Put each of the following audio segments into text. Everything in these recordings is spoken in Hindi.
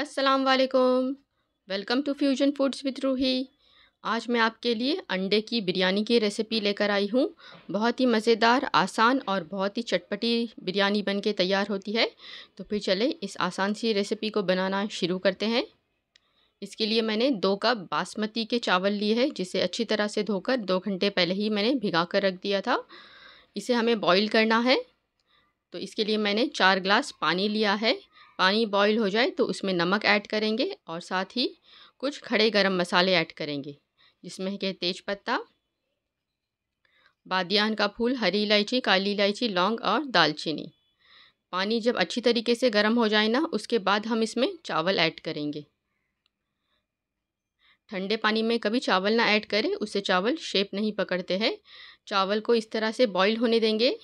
अस्सलाम वालेकुम welcome to fusion foods with Ruhi आज मैं आपके लिए अंडे की बिरयानी की रेसिपी लेकर आई हूँ बहुत ही मज़ेदार आसान और बहुत ही चटपटी बिरयानी बन के तैयार होती है तो फिर चले इस आसान सी रेसिपी को बनाना शुरू करते हैं इसके लिए मैंने दो कप बासमती के चावल लिए है जिसे अच्छी तरह से धोकर दो घंटे पहले ही मैंने भिगा कर रख दिया था इसे हमें बॉईल करना है तो इसके लिए मैंने चार ग्लास पानी लिया है पानी बॉईल हो जाए तो उसमें नमक ऐड करेंगे और साथ ही कुछ खड़े गरम मसाले ऐड करेंगे जिसमें के तेज पत्ता बादियान का फूल हरी इलायची काली इलायची लौंग और दालचीनी पानी जब अच्छी तरीके से गर्म हो जाए ना उसके बाद हम इसमें चावल ऐड करेंगे ठंडे पानी में कभी चावल ना ऐड करें उससे चावल शेप नहीं पकड़ते हैं चावल को इस तरह से बॉईल होने देंगे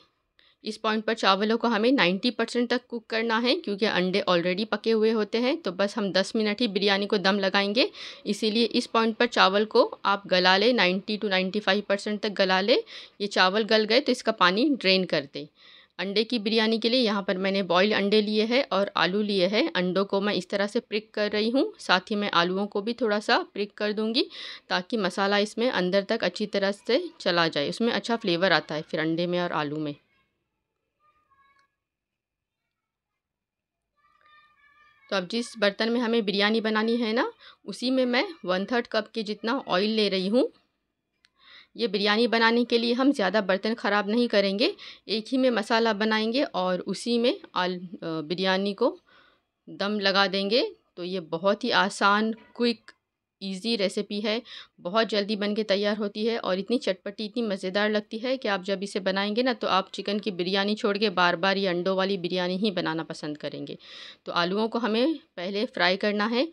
इस पॉइंट पर चावलों को हमें 90 परसेंट तक कुक करना है क्योंकि अंडे ऑलरेडी पके हुए होते हैं तो बस हम 10 मिनट ही बिरयानी को दम लगाएंगे इसीलिए इस पॉइंट पर चावल को आप गला लें 90 टू 95 परसेंट तक गला लें ये चावल गल गए तो इसका पानी ड्रेन कर दें अंडे की बिरयानी के लिए यहाँ पर मैंने बॉयल अंडे लिए हैं और आलू लिए हैं अंडों को मैं इस तरह से प्रिक कर रही हूँ साथ ही मैं आलूओं को भी थोड़ा सा प्रिक कर दूँगी ताकि मसाला इसमें अंदर तक अच्छी तरह से चला जाए उसमें अच्छा फ्लेवर आता है फिर अंडे में और आलू में तो अब जिस बर्तन में हमें बिरयानी बनानी है ना उसी में मैं वन थर्ड कप के जितना ऑयल ले रही हूँ ये बिरयानी बनाने के लिए हम ज़्यादा बर्तन ख़राब नहीं करेंगे एक ही में मसाला बनाएंगे और उसी में आल बिरयानी को दम लगा देंगे तो ये बहुत ही आसान क्विक ईज़ी रेसिपी है बहुत जल्दी बन के तैयार होती है और इतनी चटपटी इतनी मज़ेदार लगती है कि आप जब इसे बनाएंगे ना तो आप चिकन की बिरयानी छोड़ के बार बार ये अंडों वाली बिरयानी ही बनाना पसंद करेंगे तो आलूओं को हमें पहले फ्राई करना है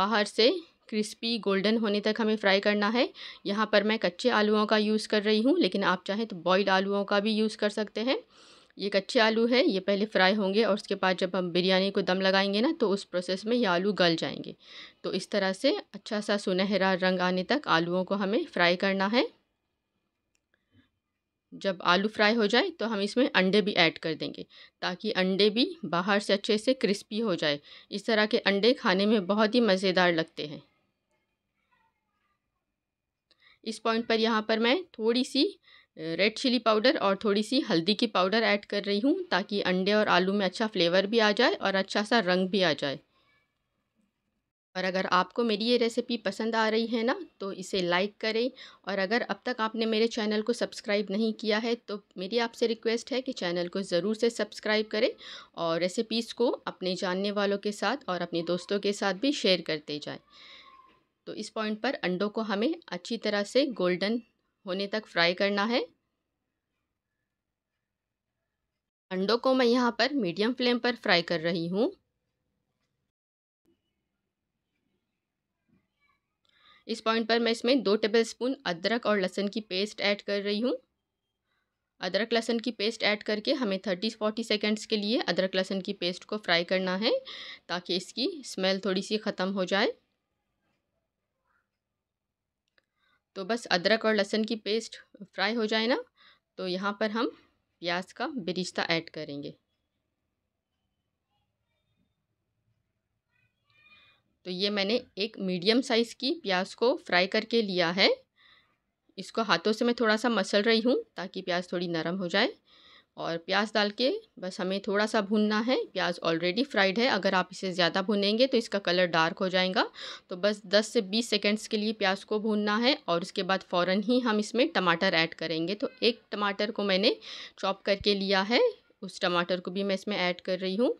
बाहर से क्रिस्पी गोल्डन होने तक हमें फ्राई करना है यहाँ पर मैं कच्चे आलूओं का यूज़ कर रही हूँ लेकिन आप चाहें तो बॉयल्ड आलूओं का भी यूज़ कर सकते हैं ये कच्चे आलू है ये पहले फ्राई होंगे और उसके बाद जब हम बिरयानी को दम लगाएंगे ना तो उस प्रोसेस में ये आलू गल जाएंगे तो इस तरह से अच्छा सा सुनहरा रंग आने तक आलूओं को हमें फ्राई करना है जब आलू फ्राई हो जाए तो हम इसमें अंडे भी ऐड कर देंगे ताकि अंडे भी बाहर से अच्छे से क्रिस्पी हो जाए इस तरह के अंडे खाने में बहुत ही मज़ेदार लगते हैं इस पॉइंट पर यहाँ पर मैं थोड़ी सी रेड चिली पाउडर और थोड़ी सी हल्दी की पाउडर ऐड कर रही हूँ ताकि अंडे और आलू में अच्छा फ्लेवर भी आ जाए और अच्छा सा रंग भी आ जाए और अगर आपको मेरी ये रेसिपी पसंद आ रही है ना तो इसे लाइक करें और अगर अब तक आपने मेरे चैनल को सब्सक्राइब नहीं किया है तो मेरी आपसे रिक्वेस्ट है कि चैनल को ज़रूर से सब्सक्राइब करें और रेसिपीज़ को अपने जानने वालों के साथ और अपने दोस्तों के साथ भी शेयर करते जाएं तो इस पॉइंट पर अंडों को हमें अच्छी तरह से गोल्डन होने तक फ्राई करना है अंडों को मैं यहाँ पर मीडियम फ्लेम पर फ्राई कर रही हूँ इस पॉइंट पर मैं इसमें दो टेबलस्पून अदरक और लहसुन की पेस्ट ऐड कर रही हूँ अदरक लहसुन की पेस्ट ऐड करके हमें थर्टी फोर्टी सेकेंड्स के लिए अदरक लहसुन की पेस्ट को फ्राई करना है ताकि इसकी स्मेल थोड़ी सी ख़त्म हो जाए तो बस अदरक और लहसुन की पेस्ट फ्राई हो जाए ना तो यहाँ पर हम प्याज का बिरिश्ता ऐड करेंगे तो ये मैंने एक मीडियम साइज़ की प्याज को फ्राई करके लिया है इसको हाथों से मैं थोड़ा सा मसल रही हूँ ताकि प्याज थोड़ी नरम हो जाए और प्याज डाल के बस हमें थोड़ा सा भूनना है प्याज ऑलरेडी फ्राइड है अगर आप इसे ज़्यादा भूनेंगे तो इसका कलर डार्क हो जाएगा तो बस 10 से 20 सेकेंड्स के लिए प्याज को भूनना है और उसके बाद फ़ौर ही हम इसमें टमाटर ऐड करेंगे तो एक टमाटर को मैंने चॉप करके लिया है उस टमाटर को भी मैं इसमें ऐड कर रही हूँ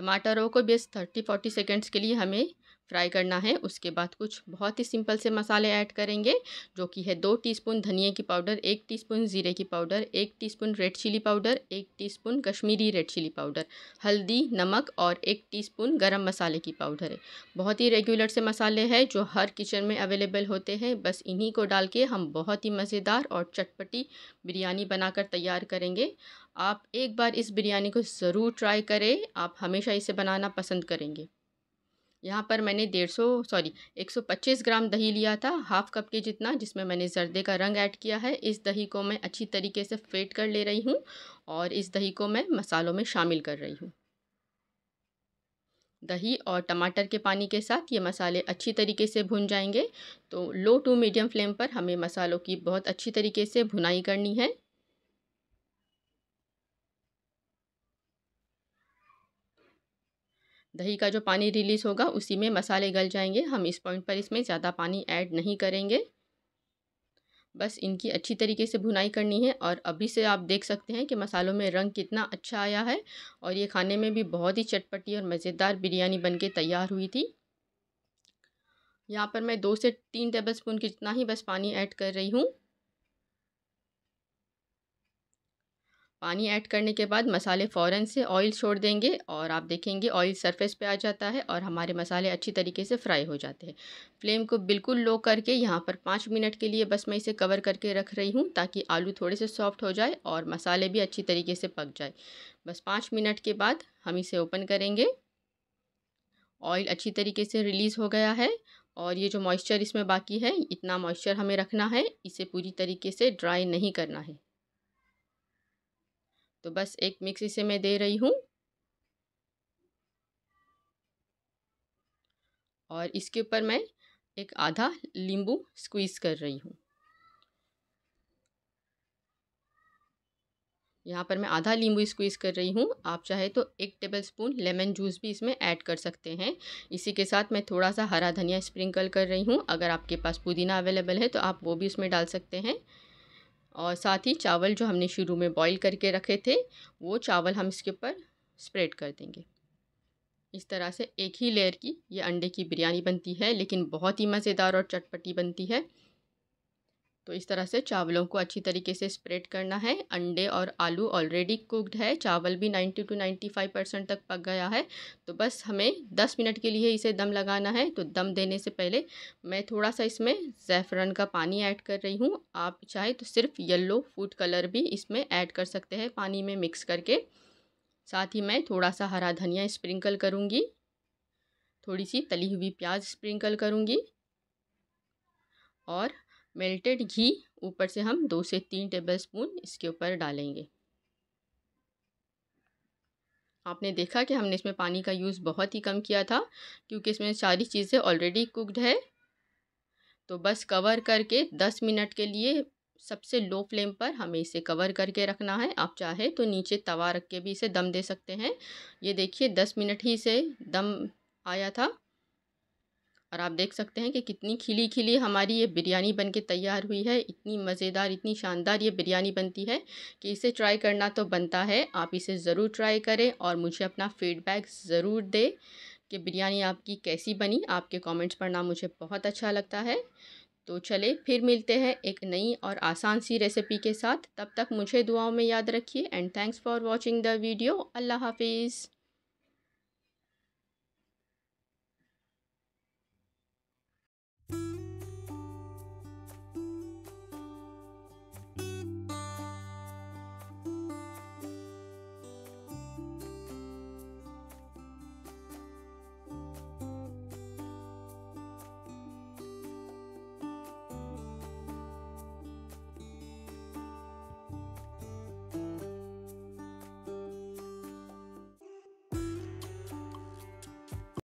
टमाटरों को बस थर्टी फोर्टी सेकेंड्स के लिए हमें फ्राई करना है उसके बाद कुछ बहुत ही सिंपल से मसाले ऐड करेंगे जो कि है दो टीस्पून धनिया की पाउडर एक टीस्पून ज़ीरे की पाउडर एक टीस्पून रेड चिली पाउडर एक teaspoon Kashmiri red chilli powder हल्दी नमक और एक टीस्पून गरम मसाले की पाउडर है बहुत ही रेगुलर से मसाले हैं जो हर किचन में अवेलेबल होते हैं बस इन्हीं को डाल के हम बहुत ही मज़ेदार और चटपटी बिरयानी बनाकर तैयार करेंगे आप एक बार इस बिरयानी को ज़रूर ट्राई करें आप हमेशा इसे बनाना पसंद करेंगे यहाँ पर मैंने डेढ़ सौ सॉरी एक सौ पच्चीस ग्राम दही लिया था हाफ़ कप के जितना जिसमें मैंने जर्दे का रंग ऐड किया है इस दही को मैं अच्छी तरीके से फेट कर ले रही हूँ और इस दही को मैं मसालों में शामिल कर रही हूँ दही और टमाटर के पानी के साथ ये मसाले अच्छी तरीके से भुन जाएंगे तो लो टू मीडियम फ्लेम पर हमें मसालों की बहुत अच्छी तरीके से भुनाई करनी है दही का जो पानी रिलीज़ होगा उसी में मसाले गल जाएंगे हम इस पॉइंट पर इसमें ज़्यादा पानी ऐड नहीं करेंगे बस इनकी अच्छी तरीके से भुनाई करनी है और अभी से आप देख सकते हैं कि मसालों में रंग कितना अच्छा आया है और ये खाने में भी बहुत ही चटपटी और मज़ेदार बिरयानी बनके तैयार हुई थी यहाँ पर मैं दो से तीन टेबल स्पून जितना ही बस पानी ऐड कर रही हूँ पानी ऐड करने के बाद मसाले फ़ौरन से ऑयल छोड़ देंगे और आप देखेंगे ऑयल सरफेस पे आ जाता है और हमारे मसाले अच्छी तरीके से फ्राई हो जाते हैं फ्लेम को बिल्कुल लो करके यहाँ पर पाँच मिनट के लिए बस मैं इसे कवर करके रख रही हूँ ताकि आलू थोड़े से सॉफ्ट हो जाए और मसाले भी अच्छी तरीके से पक जाए बस पाँच मिनट के बाद हम इसे ओपन करेंगे ऑयल अच्छी तरीके से रिलीज़ हो गया है और ये जो मॉइस्चर इसमें बाकी है इतना मॉइस्चर हमें रखना है इसे पूरी तरीके से ड्राई नहीं करना है तो बस एक मिक्सी से मैं दे रही हूँ और इसके ऊपर मैं एक आधा नींबू स्क्वीज़ कर रही हूँ यहाँ पर मैं आधा नींबू स्क्वीज़ कर रही हूँ आप चाहे तो एक टेबल स्पून लेमन जूस भी इसमें ऐड कर सकते हैं इसी के साथ मैं थोड़ा सा हरा धनिया स्प्रिंकल कर रही हूँ अगर आपके पास पुदीना अवेलेबल है तो आप वो भी उसमें डाल सकते हैं और साथ ही चावल जो हमने शुरू में बॉईल करके रखे थे वो चावल हम इसके ऊपर स्प्रेड कर देंगे इस तरह से एक ही लेयर की ये अंडे की बिरयानी बनती है लेकिन बहुत ही मज़ेदार और चटपटी बनती है तो इस तरह से चावलों को अच्छी तरीके से स्प्रेड करना है अंडे और आलू ऑलरेडी कुकड है चावल भी 90 टू 95 परसेंट तक पक गया है तो बस हमें 10 मिनट के लिए इसे दम लगाना है तो दम देने से पहले मैं थोड़ा सा इसमें जैफरन का पानी ऐड कर रही हूँ आप चाहे तो सिर्फ येल्लो फूड कलर भी इसमें ऐड कर सकते हैं पानी में मिक्स करके साथ ही मैं थोड़ा सा हरा धनिया स्प्रिंकल करूँगी थोड़ी सी तली हुई प्याज स्प्रिंकल करूँगी और मेल्टेड घी ऊपर से हम दो से तीन टेबल स्पून इसके ऊपर डालेंगे आपने देखा कि हमने इसमें पानी का यूज़ बहुत ही कम किया था क्योंकि इसमें सारी चीज़ें ऑलरेडी कुकड है तो बस कवर करके दस मिनट के लिए सबसे लो फ्लेम पर हमें इसे कवर करके रखना है आप चाहे तो नीचे तवा रख के भी इसे दम दे सकते हैं ये देखिए दस मिनट ही इसे दम आया था और आप देख सकते हैं कि कितनी खिली खिली हमारी ये बिरयानी बन के तैयार हुई है इतनी मज़ेदार इतनी शानदार ये बिरयानी बनती है कि इसे ट्राई करना तो बनता है आप इसे ज़रूर ट्राई करें और मुझे अपना फ़ीडबैक ज़रूर दें कि बिरयानी आपकी कैसी बनी आपके कमेंट्स पढ़ना मुझे बहुत अच्छा लगता है तो चले फिर मिलते हैं एक नई और आसान सी रेसिपी के साथ तब तक मुझे दुआओं में याद रखिए and thanks for watching the video अल्लाह हाफिज़